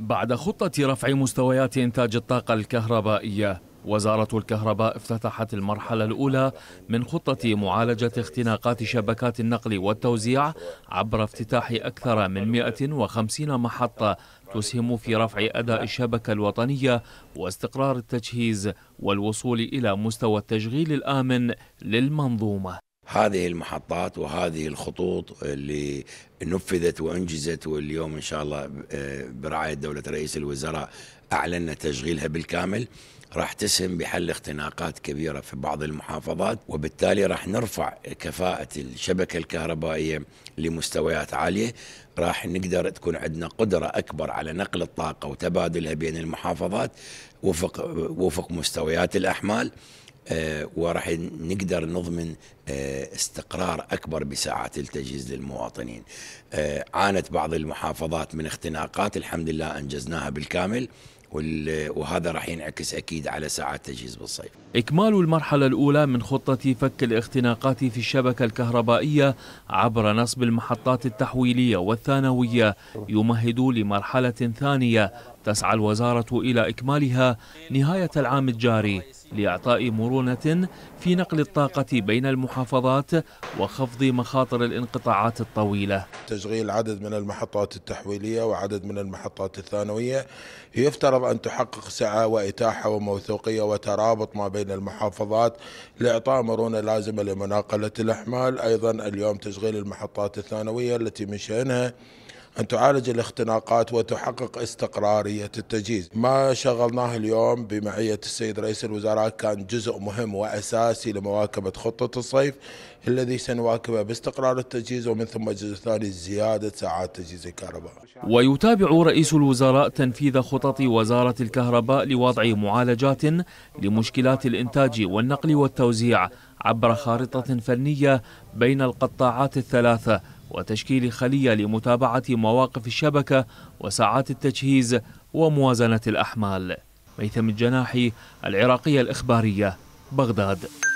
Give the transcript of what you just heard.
بعد خطة رفع مستويات إنتاج الطاقة الكهربائية وزارة الكهرباء افتتحت المرحلة الأولى من خطة معالجة اختناقات شبكات النقل والتوزيع عبر افتتاح أكثر من 150 محطة تسهم في رفع أداء الشبكة الوطنية واستقرار التجهيز والوصول إلى مستوى التشغيل الآمن للمنظومة هذه المحطات وهذه الخطوط اللي نفذت وانجزت واليوم ان شاء الله آه، برعايه دوله رئيس الوزراء اعلنا تشغيلها بالكامل راح تسهم بحل اختناقات كبيره في بعض المحافظات وبالتالي راح نرفع كفاءه الشبكه الكهربائيه لمستويات عاليه راح نقدر تكون عندنا قدره اكبر على نقل الطاقه وتبادلها بين المحافظات وفق وفق مستويات الاحمال آه، وراح نقدر نضمن آه، استقرار اكبر بساعات التجهيز للمواطنين. آه، عانت بعض المحافظات من اختناقات الحمد لله انجزناها بالكامل وهذا راح ينعكس اكيد على ساعات تجهيز بالصيف. اكمال المرحله الاولى من خطه فك الاختناقات في الشبكه الكهربائيه عبر نصب المحطات التحويليه والثانويه يمهد لمرحله ثانيه تسعى الوزارة إلى إكمالها نهاية العام الجاري لإعطاء مرونة في نقل الطاقة بين المحافظات وخفض مخاطر الانقطاعات الطويلة تشغيل عدد من المحطات التحويلية وعدد من المحطات الثانوية يفترض أن تحقق سعة وإتاحة وموثوقية وترابط ما بين المحافظات لإعطاء مرونة لازمة لمناقلة الأحمال أيضا اليوم تشغيل المحطات الثانوية التي من شأنها أن تعالج الاختناقات وتحقق استقرارية التجهيز ما شغلناه اليوم بمعية السيد رئيس الوزراء كان جزء مهم وأساسي لمواكبة خطة الصيف الذي سنواكبه باستقرار التجهيز ومن ثم الجزء الثاني زيادة ساعات تجهيز الكهرباء ويتابع رئيس الوزراء تنفيذ خطط وزارة الكهرباء لوضع معالجات لمشكلات الإنتاج والنقل والتوزيع عبر خارطة فنية بين القطاعات الثلاثة وتشكيل خلية لمتابعة مواقف الشبكة وساعات التجهيز وموازنة الأحمال ميثم الجناحي العراقية الإخبارية بغداد